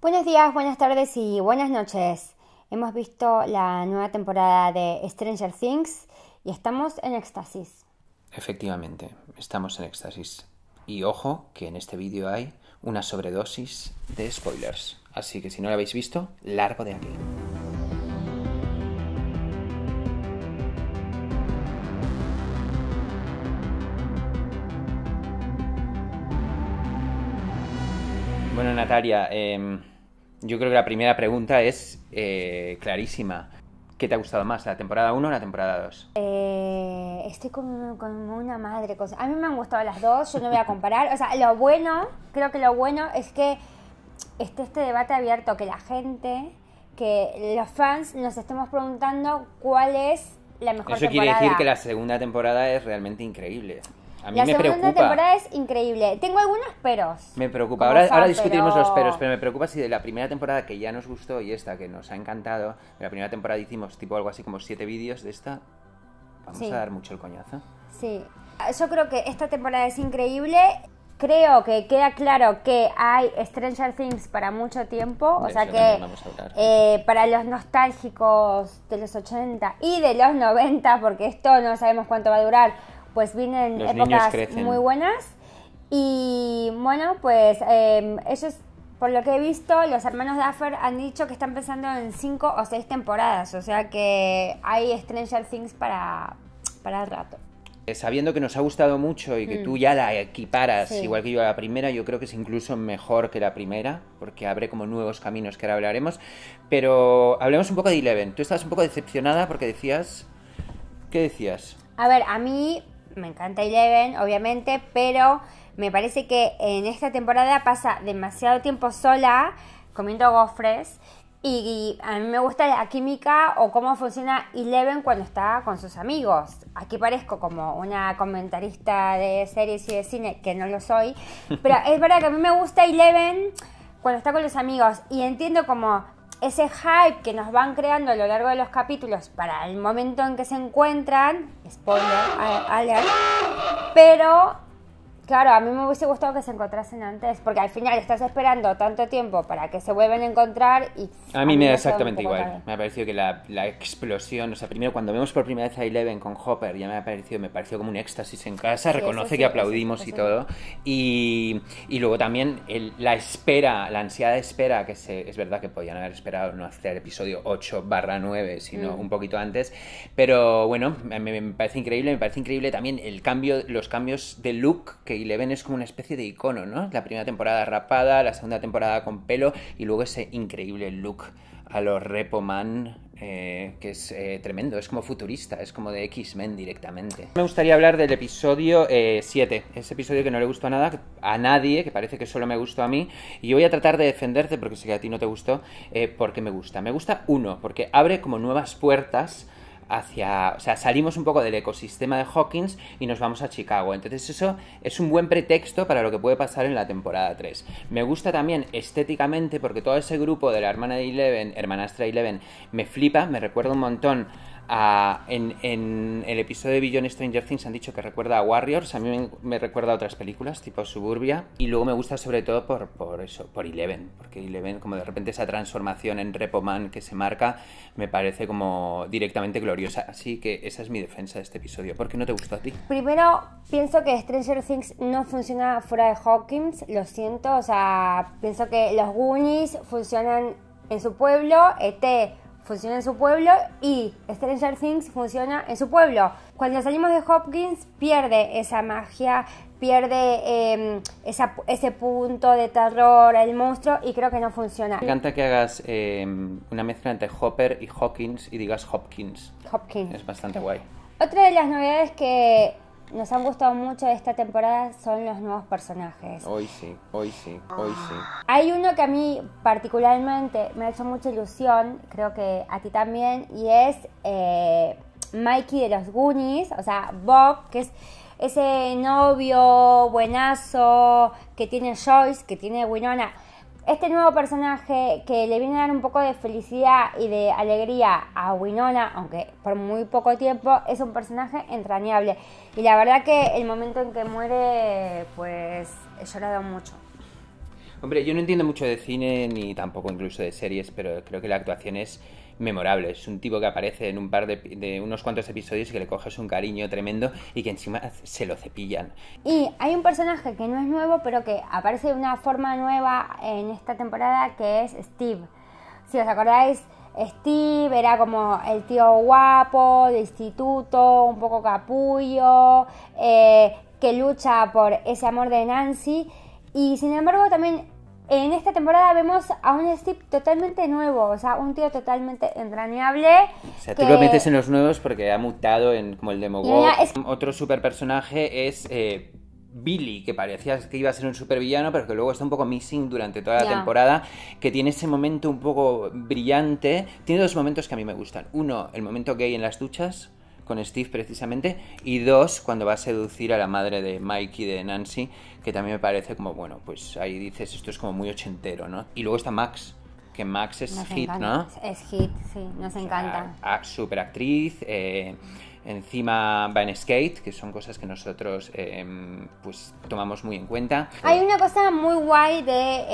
Buenos días, buenas tardes y buenas noches. Hemos visto la nueva temporada de Stranger Things y estamos en éxtasis. Efectivamente, estamos en éxtasis. Y ojo que en este vídeo hay una sobredosis de spoilers. Así que si no lo habéis visto, largo de aquí. Bueno, Natalia, em, yo creo que la primera pregunta es eh, clarísima. ¿Qué te ha gustado más, la temporada 1 o la temporada 2? Eh, estoy con una madre. cosa. A mí me han gustado las dos, yo no voy a comparar. O sea, lo bueno, creo que lo bueno es que esté este debate abierto, que la gente, que los fans nos estemos preguntando cuál es la mejor Eso quiere decir que la segunda temporada es realmente increíble la segunda temporada es increíble. Tengo algunos peros. Me preocupa. Ahora, ahora discutiremos los peros, pero me preocupa si de la primera temporada que ya nos gustó y esta que nos ha encantado, de la primera temporada hicimos tipo algo así como siete vídeos de esta, vamos a dar mucho el coñazo. Sí. Ah, yo creo que esta temporada es increíble. Creo que queda claro que hay Stranger Things para mucho tiempo, o sea que eh, para los nostálgicos de los 80 y de los 90, porque esto no sabemos cuánto va a durar, pues vienen épocas muy buenas. Y bueno, pues eh, ellos, por lo que he visto, los hermanos Duffer han dicho que están pensando en cinco o seis temporadas. O sea que hay Stranger Things para, para el rato. Eh, sabiendo que nos ha gustado mucho y que mm. tú ya la equiparas igual que yo a la primera, yo creo que es incluso mejor que la primera, porque abre como nuevos caminos que ahora hablaremos. Pero hablemos un poco de Eleven. Tú estabas un poco decepcionada porque decías. ¿Qué decías? A ver, a mí me encanta Eleven, obviamente, pero me parece que en esta temporada pasa demasiado tiempo sola comiendo gofres y, a mí me gusta la química o cómo funciona Eleven cuando está con sus amigos. Aquí parezco como una comentarista de series y de cine, que no lo soy, pero es verdad que a mí me gusta Eleven cuando está con los amigos y entiendo como ese hype que nos van creando a lo largo de los capítulos para el momento en que se encuentran, spoiler alert, pero Claro, a mí me hubiese gustado que se encontrasen antes, porque al final estás esperando tanto tiempo para que se vuelvan a encontrar y... A mí, me da exactamente igual. Me ha parecido que la, la, explosión, o sea, primero cuando vemos por primera vez a Eleven con Hopper, ya me ha parecido, me pareció como un éxtasis en casa, reconoce que aplaudimos y todo. Y, y luego también la espera, la ansiedad de espera, que es verdad que podían haber esperado no hacer episodio 8 barra 9, sino mm. un poquito antes, pero bueno, me, me parece increíble, me parece increíble también el cambio, los cambios de look que y Leven es como una especie de icono, ¿no? La primera temporada rapada, la segunda temporada con pelo y luego ese increíble look a los Repo Man, eh, que es eh, tremendo, es como futurista, es como de X-Men directamente. Me gustaría hablar del episodio 7, eh, ese episodio que no le gustó a nada, a nadie, que parece que solo me gustó a mí, y voy a tratar de defenderte, porque sé que a ti no te gustó, porque me gusta. Me gusta uno, porque abre como nuevas puertas hacia, o sea, salimos un poco del ecosistema de Hawkins y nos vamos a Chicago. Entonces eso es un buen pretexto para lo que puede pasar en la temporada 3. Me gusta también estéticamente porque todo ese grupo de la hermana de Eleven, hermanastra Eleven, me flipa, me recuerda un montón en, el episodio de Beyond Stranger Things han dicho que recuerda a Warriors, a mí me, recuerda a otras películas tipo Suburbia y luego me gusta sobre todo por, eso, por Eleven, porque Eleven como de repente esa transformación en Repoman que se marca me parece como directamente gloriosa, así que esa es mi defensa de este episodio. ¿Por qué no te gustó a ti? Primero, pienso que Stranger Things no funciona fuera de Hawkins, lo siento, o sea, pienso que los Goonies funcionan en su pueblo, ET funciona en su pueblo y Stranger Things funciona en su pueblo. Cuando salimos de Hopkins pierde esa magia, pierde em, ese punto de terror, el monstruo y creo que no funciona. Me encanta que hagas em, una mezcla entre Hopper y Hawkins y digas Hopkins. Hopkins. Es bastante guay. Otra de las novedades que nos han gustado mucho esta temporada son los nuevos personajes. Hoy sí, hoy sí, hoy sí. Hay uno que a mí particularmente me ha hecho mucha ilusión, creo que a ti también, y es eh, Mikey de los Goonies, o sea, Bob, que es ese novio buenazo que tiene Joyce, que tiene Winona este nuevo personaje que le viene a dar un poco de felicidad y de alegría a Winona, aunque por muy poco tiempo, es un personaje entrañable. Y la verdad que el momento en que muere, pues he llorado mucho. Hombre, yo no entiendo mucho de cine ni tampoco incluso de series, pero creo que la actuación es memorable. Es un tipo que aparece en un par de, unos cuantos episodios y que le coges un cariño tremendo y que encima se lo cepillan. Y hay un personaje que no es nuevo, pero que aparece de una forma nueva en esta temporada, que es Steve. Si os acordáis, Steve era como el tío guapo, de instituto, un poco capullo, eh, que lucha por ese amor de Nancy. Y sin embargo también en esta temporada vemos a un Steve totalmente nuevo, o sea, un tío totalmente entrañable. O sea, tú lo metes en los nuevos porque ha mutado en como el Demogorgon. Otro super personaje es eh, Billy, que parecía que iba a ser un supervillano, pero que luego está un poco missing durante toda la temporada, que tiene ese momento un poco brillante. Tiene dos momentos que a mí me gustan. Uno, el momento gay en las duchas con Steve precisamente, y dos, cuando va a seducir a la madre de Mikey, de Nancy, que también me parece como, bueno, pues ahí dices, esto es como muy ochentero, ¿no? Y luego está Max, que Max es hit, ¿no? Es hit, sí, nos encanta. super actriz, eh, encima va en skate, que son cosas que nosotros em, pues tomamos muy en cuenta. Hay una cosa muy guay de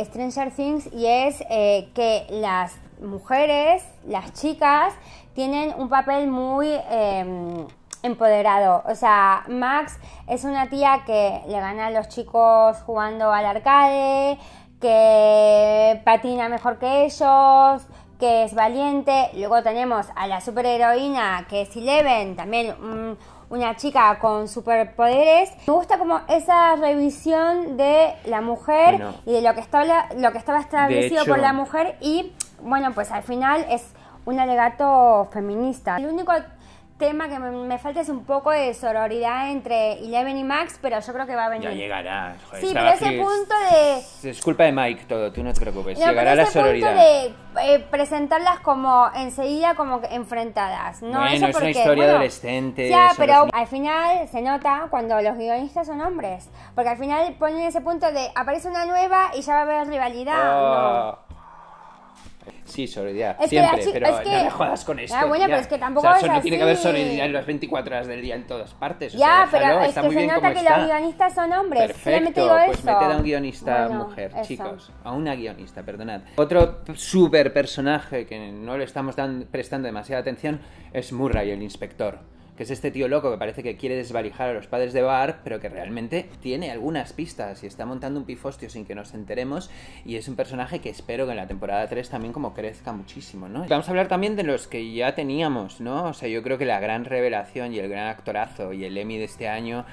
eh, Stranger Things y es eh, que las mujeres, las chicas, tienen un papel muy em, empoderado. O sea, Max es una tía que le gana a los chicos jugando al arcade, que patina mejor que ellos, que es valiente. Luego tenemos a la superheroína que es Eleven, también mm, una chica con superpoderes. Me gusta como esa revisión de la mujer y de lo que estaba, lo que estaba establecido por la mujer y bueno, pues al final es un alegato feminista. El único tema que me, falta es un poco de sororidad entre Eleven y Max, pero yo creo que va a venir. Ya llegará. Joder, sí, pero ese punto de... Es culpa de Mike todo, tú no te preocupes. llegará la sororidad. punto de eh, presentarlas como enseguida como enfrentadas. No, bueno, porque, es una historia adolescente. Ya, pero al final se nota cuando los guionistas son hombres. Porque al final ponen ese punto de aparece una nueva y ya va a haber rivalidad. No. Oh. Sí, solidaridad. siempre, pero no me jodas con esto. Ah, bueno, pero es que tampoco es así. tiene que haber solidaridad en las 24 horas del día en todas partes. ya, pero es que se nota que los guionistas son hombres. Perfecto, digo pues eso. a un guionista mujer, chicos. A una guionista, perdonad. Otro super personaje que no le estamos prestando demasiada atención es Murray, el inspector es este tío loco que parece que quiere desvalijar a los padres de Bar, pero que realmente tiene algunas pistas y está montando un pifostio sin que nos enteremos y es un personaje que espero que en la temporada 3 también como crezca muchísimo, ¿no? Vamos a hablar también de los que ya teníamos, ¿no? O sea, yo creo que la gran revelación y el gran actorazo y el Emmy de este año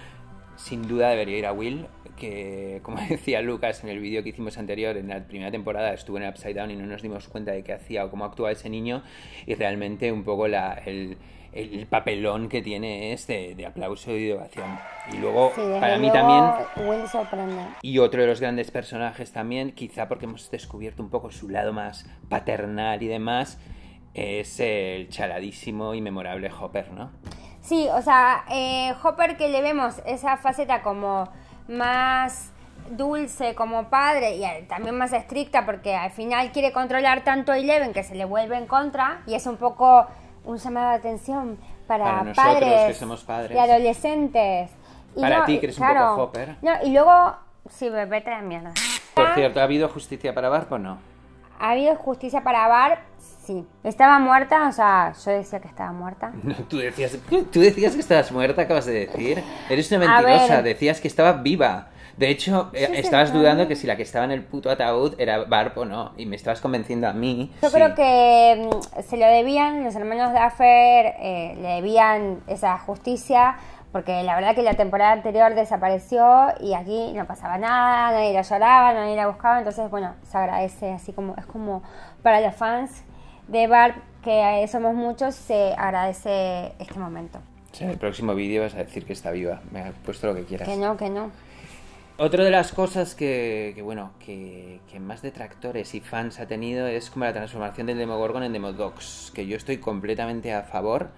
sin duda debería ir a Will, que como decía Lucas en el vídeo que hicimos anterior, en la primera temporada estuvo en Upside Down y no nos dimos cuenta de qué hacía o cómo actúa ese niño y realmente un poco la, el el papelón que tiene es de, aplauso y de ovación. Y luego, para mí también... sorprende. Y otro de los grandes personajes también, quizá porque hemos descubierto un poco su lado más paternal y demás, es el charadísimo y memorable Hopper, ¿no? Sí, o sea, eh, Hopper que le vemos esa faceta como más dulce como padre y también más estricta porque al final quiere controlar tanto a Eleven que se le vuelve en contra y es un poco un llamado de atención para, padres, y adolescentes. para ti, que eres un poco hopper. No, y luego, si vete a mierda. Por cierto, ¿ha habido justicia para Barb o no? Ha habido justicia para bar sí. ¿Estaba muerta? O sea, yo decía que estaba muerta. tú, decías, tú decías que estabas muerta, acabas de decir. Eres una mentirosa, decías que estaba viva. De hecho, eh, estabas dudando que si la que estaba en el puto ataúd era Barb o no, y me estabas convenciendo a mí. Yo creo que mm, se lo debían, los hermanos de eh, le debían esa justicia, porque la verdad que la temporada anterior desapareció y aquí no pasaba nada, nadie la lloraba, nadie la buscaba, entonces bueno, se agradece, así como es como para los fans de Barb, que eh, somos muchos, se agradece este momento. en el próximo vídeo vas a decir que está viva. Me has puesto lo que quieras. Que no, que no. Otra de las cosas que, bueno, que, más detractores y fans ha tenido es como la transformación del Demogorgon en Demodocs que yo estoy completamente a favor.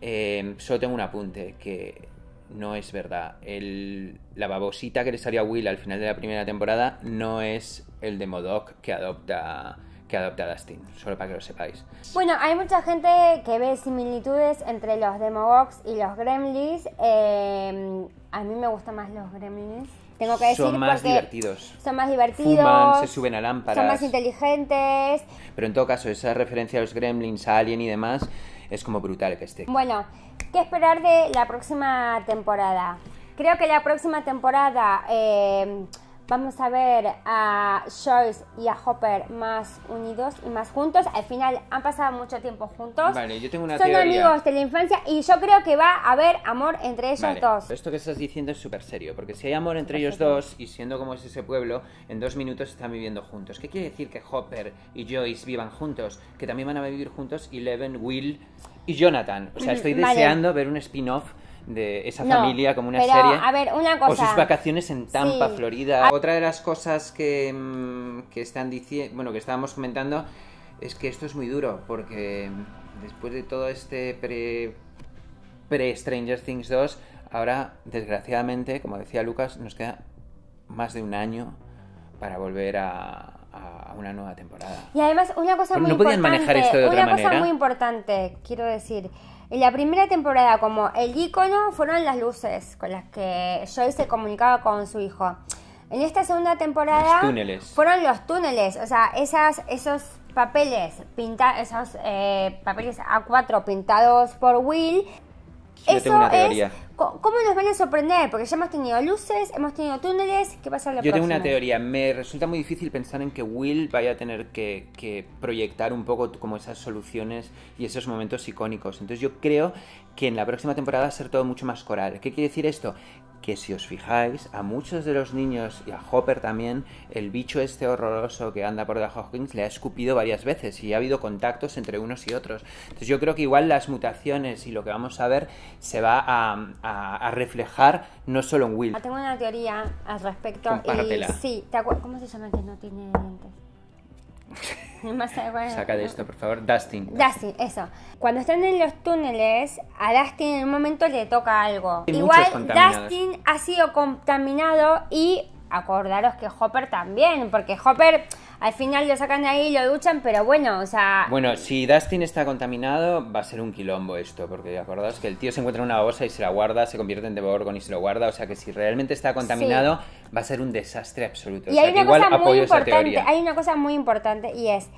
Eh, solo tengo un apunte, que no es verdad. El, la babosita que le salió a Will al final de la primera temporada no es el Demodoc que adopta que adopte a Dustin, solo para que lo sepáis. Bueno, hay mucha gente que ve similitudes entre los Demogorgs y los Gremlins. Eh, a mí me gustan más los Gremlins. Tengo que decir son más divertidos. Son más divertidos. Fuman, se suben a lámparas. Son más inteligentes. Pero en todo caso, esa referencia a los Gremlins, a Alien y demás, es como brutal que esté. Bueno, ¿qué esperar de la próxima temporada? Creo que la próxima temporada. Eh, Vamos a ver a Joyce y a Hopper más unidos y más juntos. Al final han pasado mucho tiempo juntos. Vale, yo tengo una Son amigos de la infancia y yo creo que va a haber amor entre ellos dos. Esto que estás diciendo es súper serio, porque si hay amor entre ellos dos y siendo como es ese pueblo, en dos minutos están viviendo juntos. ¿Qué quiere decir que Hopper y Joyce vivan juntos? Que también van a vivir juntos Eleven, Will y Jonathan. O sea, mm, estoy deseando ver un spin-off de esa familia como una serie. A ver, una cosa. O sus vacaciones en Tampa, Florida. Otra de las cosas que, mm, que están diciendo, bueno, que estábamos comentando, es que esto es muy duro, porque después de todo este pre, pre Stranger Things 2, ahora, desgraciadamente, como decía Lucas, nos queda más de un año para volver a, una nueva temporada. Y además, una cosa muy importante. manejar esto de otra cosa muy importante, quiero decir. En la primera temporada, como el icono, fueron las luces con las que Joy se comunicaba con su hijo. En esta segunda temporada. Fueron los túneles. O sea, esas, esos papeles pintados, esos eh, papeles A4 pintados por Will, yo tengo una teoría. ¿Cómo nos van a sorprender? Porque ya hemos tenido luces, hemos tenido túneles. ¿Qué pasa en la Yo tengo una teoría. Me resulta muy difícil pensar en que Will vaya a tener que, que, proyectar un poco como esas soluciones y esos momentos icónicos. Entonces yo creo que en la próxima temporada va a ser todo mucho más coral. ¿Qué quiere decir esto? que si os fijáis, a muchos de los niños y a Hopper también, el bicho este horroroso que anda por The Hawkins le ha escupido varias veces y ha habido contactos entre unos y otros. Entonces yo creo que igual las mutaciones y lo que vamos a ver se va a, reflejar no solo en Will. Ah, tengo una teoría al respecto. sí, ¿cómo se llama que no tiene dientes? Saca de esto, por favor. Dustin. Dustin, eso. Cuando están en los túneles, a Dustin en un momento le toca algo. Igual Dustin ha sido contaminado y acordaros que Hopper también, porque Hopper al final lo sacan de ahí, lo duchan, pero bueno, o sea... Bueno, si Dustin está contaminado, va a ser un quilombo esto, porque acordaos que el tío se encuentra en una bolsa y se la guarda, se convierte en de Borgon y se lo guarda, o sea que si realmente está contaminado, va a ser un desastre absoluto. Y hay una cosa muy importante, hay una cosa muy importante y es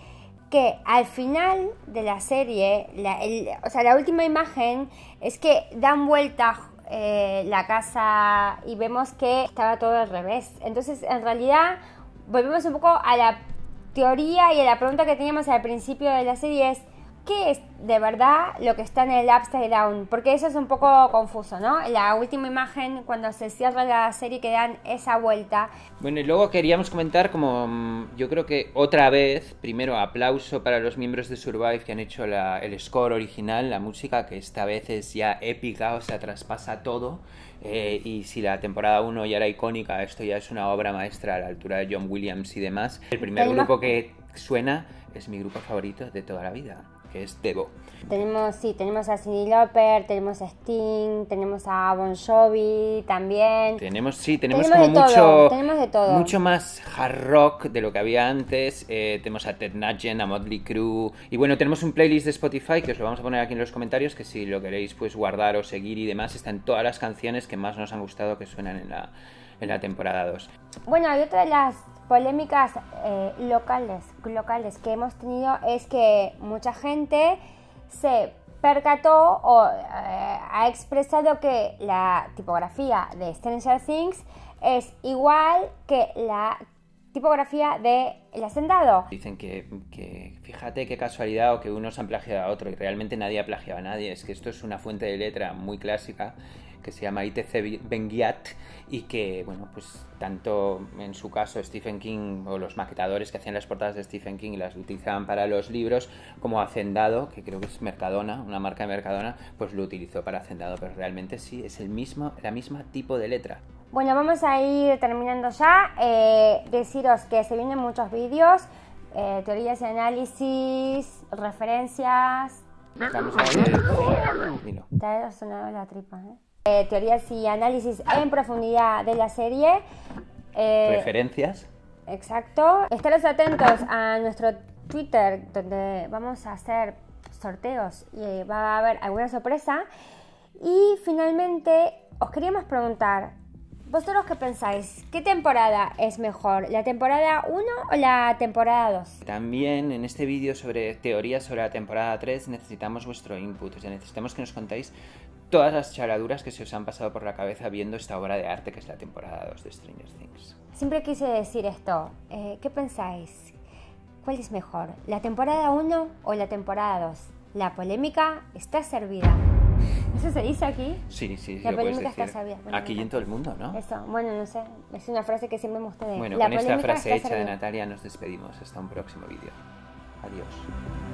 que al final de la serie, o sea, la última imagen es que dan vuelta eh, la casa y vemos que estaba todo al revés. Entonces, en realidad, volvemos un poco a la teoría y a la pregunta que teníamos al principio de la serie es, qué es de verdad lo que está en el upside down, porque eso es un poco confuso, ¿no? La última imagen cuando se cierra la serie que dan esa vuelta. Bueno, y luego queríamos comentar como mm, yo creo que otra vez, primero aplauso para los miembros de Survive que han hecho el score original, la música que esta vez es ya épica, o sea, traspasa todo. Eh, y si la temporada 1 ya era icónica, esto ya es una obra maestra a la altura de John Williams y demás. El primer grupo que suena es mi grupo favorito de toda la vida que es Devo. Tenemos, sí, tenemos a Cindy Lauper, tenemos a Sting, tenemos a Bon Jovi también. Tenemos, sí, tenemos, como mucho, mucho más hard rock de lo que había antes. Eh, tenemos a Ted Nugent, a Motley Crue. Y bueno, tenemos un playlist de Spotify que os lo vamos a poner aquí en los comentarios, que si lo queréis pues guardar o seguir y demás, están todas las canciones que más nos han gustado que suenan en la, temporada 2. Bueno, hay otra de las Polémicas eh, locales, locales que hemos tenido es que mucha gente se percató o eh, ha expresado que la tipografía de Stranger Things es igual que la tipografía de El Hacendado. Dicen que, que, fíjate qué casualidad o que unos han plagiado a otro y realmente nadie ha plagiado a nadie. Es que esto es una fuente de letra muy clásica que se llama ITC Benguiat y que, bueno, pues tanto en su caso Stephen King o los maquetadores que hacían las portadas de Stephen King y las utilizaban para los libros, como Hacendado, que creo que es Mercadona, una marca de Mercadona, pues lo utilizó para Hacendado, pero realmente sí, es el mismo, la misma tipo de letra. Bueno, vamos a ir terminando ya. Eh, deciros que se vienen muchos vídeos, eh, teorías y análisis, referencias. Vamos a ver. Te ha sonado la tripa, ¿eh? Eh, teorías y análisis en profundidad de la serie. Eh, Referencias. Exacto. Estaros atentos a nuestro Twitter, donde vamos a hacer sorteos y va a haber alguna sorpresa. Y finalmente, os queríamos preguntar, ¿Vosotros qué pensáis? ¿Qué temporada es mejor? ¿La temporada 1 o la temporada 2? También en este vídeo sobre teorías sobre la temporada 3 necesitamos vuestro input, o sea, necesitamos que nos contáis todas las charaduras que se os han pasado por la cabeza viendo esta obra de arte que es la temporada 2 de Stranger Things. Siempre quise decir esto, eh, ¿qué pensáis? ¿Cuál es mejor? ¿La temporada 1 o la temporada 2? La polémica está servida. ¿Eso se dice aquí? Sí, sí, sí. Aquí y en todo el mundo, ¿no? Eso, bueno, no sé. Es una frase que siempre me gusta Bueno, con esta frase hecha de Natalia nos despedimos. Hasta un próximo vídeo. Adiós.